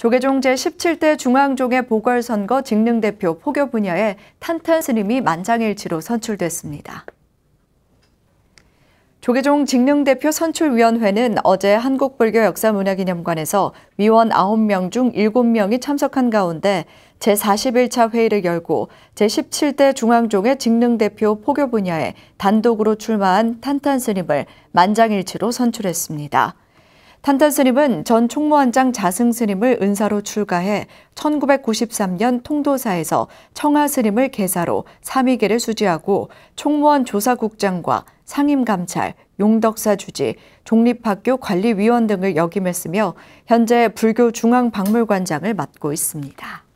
조계종 제17대 중앙종의 보궐선거 직능대표 포교 분야에 탄탄 스님이 만장일치로 선출됐습니다. 조계종 직능대표 선출위원회는 어제 한국불교역사문화기념관에서 위원 9명 중 7명이 참석한 가운데 제41차 회의를 열고 제17대 중앙종회 직능대표 포교 분야에 단독으로 출마한 탄탄스님을 만장일치로 선출했습니다. 탄탄 스님은 전 총무원장 자승 스님을 은사로 출가해 1993년 통도사에서 청하 스님을 계사로 3위계를 수지하고 총무원 조사국장과 상임감찰, 용덕사 주지, 종립학교 관리위원 등을 역임했으며 현재 불교중앙박물관장을 맡고 있습니다.